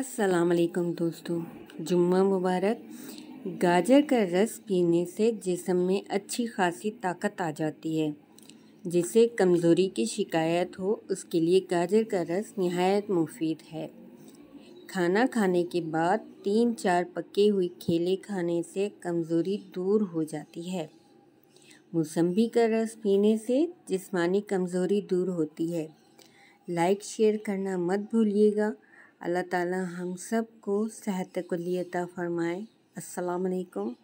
असलकम दोस्तों जुम्मा मुबारक गाजर का रस पीने से जिसम में अच्छी खासी ताकत आ जाती है जिसे कमज़ोरी की शिकायत हो उसके लिए गाजर का रस नहायत मुफीद है खाना खाने के बाद तीन चार पके हुए खेले खाने से कमज़ोरी दूर हो जाती है मौसम्बी का रस पीने से जिस्मानी कमज़ोरी दूर होती है लाइक शेयर करना मत भूलिएगा अल्लाह ताला हम सब को सेहत कुलियता फ़रमाए अस्सलाम वालेकुम